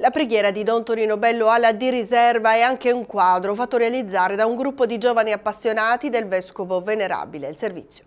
La preghiera di Don Torino Bello alla di riserva è anche un quadro fatto realizzare da un gruppo di giovani appassionati del Vescovo Venerabile. Il servizio.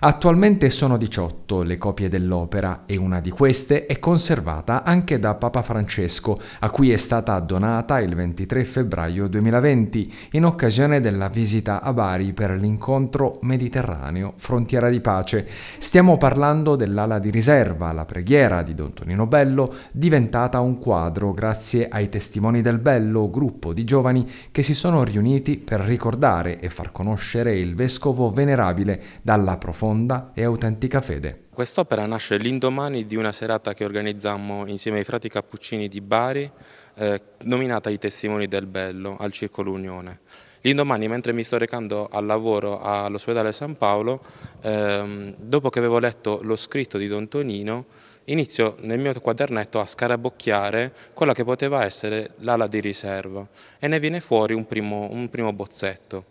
Attualmente sono 18 le copie dell'opera e una di queste è conservata anche da Papa Francesco, a cui è stata donata il 23 febbraio 2020 in occasione della visita a Bari per l'incontro Mediterraneo Frontiera di Pace. Stiamo parlando dell'ala di riserva, la preghiera di Don Tonino Bello, diventata un quadro grazie ai testimoni del Bello, gruppo di giovani che si sono riuniti per ricordare e far conoscere il vescovo venerabile dalla profondità profonda e autentica fede. Quest'opera nasce l'indomani di una serata che organizzammo insieme ai frati cappuccini di Bari, eh, nominata I Testimoni del Bello, al Circolo Unione. L'indomani, mentre mi sto recando al lavoro all'ospedale San Paolo, ehm, dopo che avevo letto lo scritto di Don Tonino, inizio nel mio quadernetto a scarabocchiare quella che poteva essere l'ala di riserva e ne viene fuori un primo, un primo bozzetto.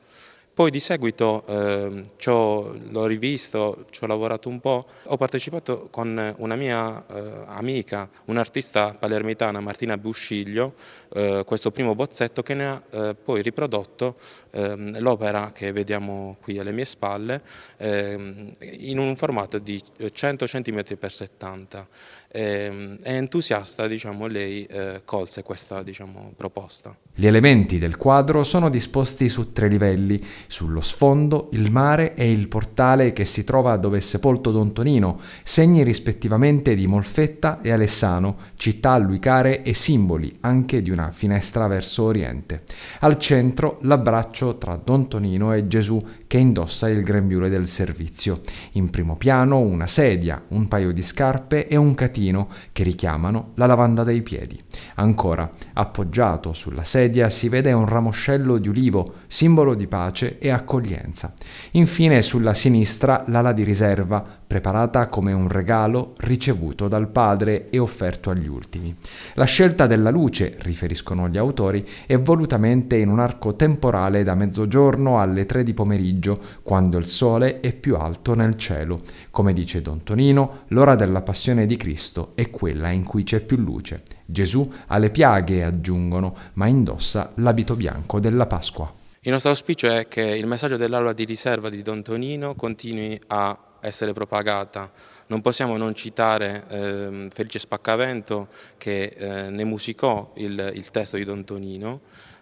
Poi di seguito eh, l'ho rivisto, ci ho lavorato un po', ho partecipato con una mia eh, amica, un'artista palermitana Martina Busciglio, eh, questo primo bozzetto che ne ha eh, poi riprodotto ehm, l'opera che vediamo qui alle mie spalle ehm, in un formato di 100 eh, cm per 70. Ehm, è entusiasta, diciamo, lei eh, colse questa diciamo, proposta. Gli elementi del quadro sono disposti su tre livelli sullo sfondo il mare e il portale che si trova dove è sepolto Don Tonino, segni rispettivamente di Molfetta e Alessano, città a lui care e simboli anche di una finestra verso oriente. Al centro l'abbraccio tra Don Tonino e Gesù che indossa il grembiule del servizio. In primo piano una sedia, un paio di scarpe e un catino che richiamano la lavanda dei piedi. Ancora, appoggiato sulla sedia si vede un ramoscello di ulivo, simbolo di pace e accoglienza. Infine sulla sinistra l'ala di riserva, preparata come un regalo ricevuto dal padre e offerto agli ultimi. La scelta della luce, riferiscono gli autori, è volutamente in un arco temporale da mezzogiorno alle tre di pomeriggio, quando il sole è più alto nel cielo. Come dice Don Tonino, l'ora della passione di Cristo è quella in cui c'è più luce. Gesù ha le piaghe, aggiungono, ma indossa l'abito bianco della Pasqua. Il nostro auspicio è che il messaggio dell'aula di riserva di Don Tonino continui a essere propagata. Non possiamo non citare eh, Felice Spaccavento che eh, ne musicò il, il, testo di Don Tonino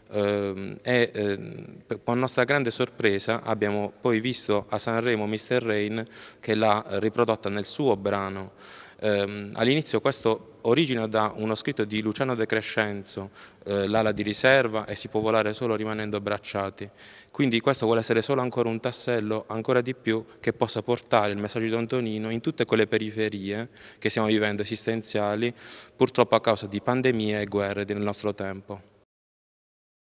eh, e ehm, con nostra grande sorpresa abbiamo poi visto a Sanremo Mr. Rain che l'ha riprodotta nel suo brano. Ehm, All'inizio questo origina da uno scritto di Luciano De Crescenzo, eh, l'ala di riserva e si può volare solo rimanendo abbracciati. Quindi questo vuole essere solo ancora un tassello, ancora di più, che possa portare il messaggio di Antonino in tutte quelle periferie che stiamo vivendo esistenziali, purtroppo a causa di pandemie e guerre del nostro tempo.